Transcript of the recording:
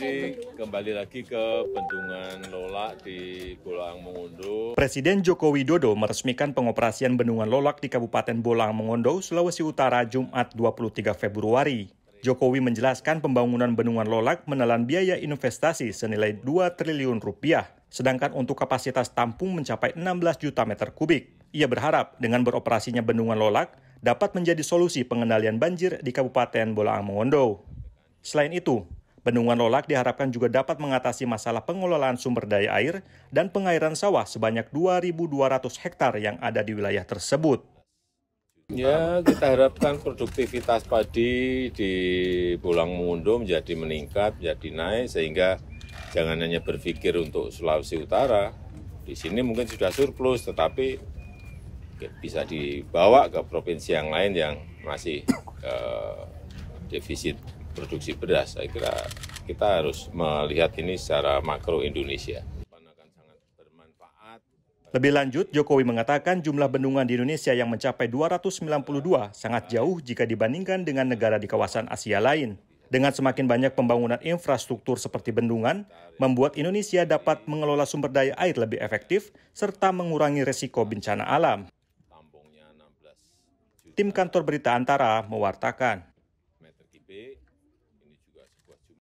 Ini kembali lagi ke bendungan Lolak di Bolang Mongondo. Presiden Joko Widodo meresmikan pengoperasian bendungan Lolak di Kabupaten Bolang Mongondo, Sulawesi Utara, Jumat 23 Februari. Jokowi menjelaskan pembangunan bendungan Lolak menelan biaya investasi senilai 2 triliun rupiah, sedangkan untuk kapasitas tampung mencapai 16 juta meter kubik. Ia berharap dengan beroperasinya bendungan Lolak dapat menjadi solusi pengendalian banjir di Kabupaten Bolang Mongondo. Selain itu, Bendungan Lolak diharapkan juga dapat mengatasi masalah pengelolaan sumber daya air dan pengairan sawah sebanyak 2.200 hektar yang ada di wilayah tersebut. Ya, kita harapkan produktivitas padi di Pulang Mundo menjadi meningkat, menjadi naik, sehingga jangan hanya berpikir untuk Sulawesi Utara. Di sini mungkin sudah surplus, tetapi bisa dibawa ke provinsi yang lain yang masih eh, defisit produksi beras, saya kira kita harus melihat ini secara makro Indonesia. Lebih lanjut, Jokowi mengatakan jumlah bendungan di Indonesia yang mencapai 292 sangat jauh jika dibandingkan dengan negara di kawasan Asia lain. Dengan semakin banyak pembangunan infrastruktur seperti bendungan, membuat Indonesia dapat mengelola sumber daya air lebih efektif serta mengurangi resiko bencana alam. Tim kantor berita Antara mewartakan. need you guys to question